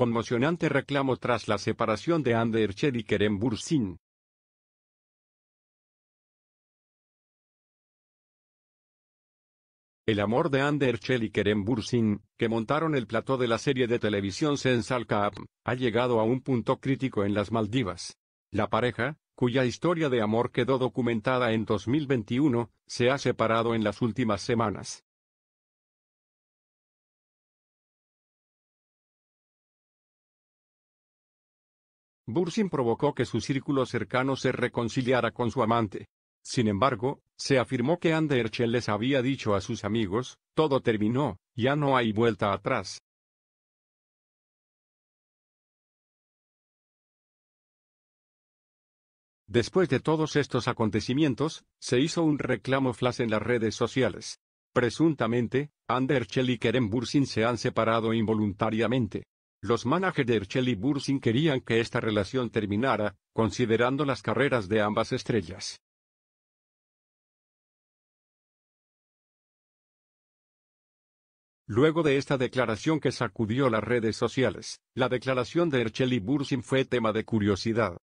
conmocionante reclamo tras la separación de Ander y Kerem Bursin. El amor de Ander y Kerem Bursin, que montaron el plató de la serie de televisión Sensal Cup, ha llegado a un punto crítico en las Maldivas. La pareja, cuya historia de amor quedó documentada en 2021, se ha separado en las últimas semanas. Bursin provocó que su círculo cercano se reconciliara con su amante. Sin embargo, se afirmó que Anderchel les había dicho a sus amigos, todo terminó, ya no hay vuelta atrás. Después de todos estos acontecimientos, se hizo un reclamo flash en las redes sociales. Presuntamente, Anderchel y Keren Bursin se han separado involuntariamente. Los managers de Herschel y Bursin querían que esta relación terminara, considerando las carreras de ambas estrellas. Luego de esta declaración que sacudió las redes sociales, la declaración de Herschel y Bursin fue tema de curiosidad.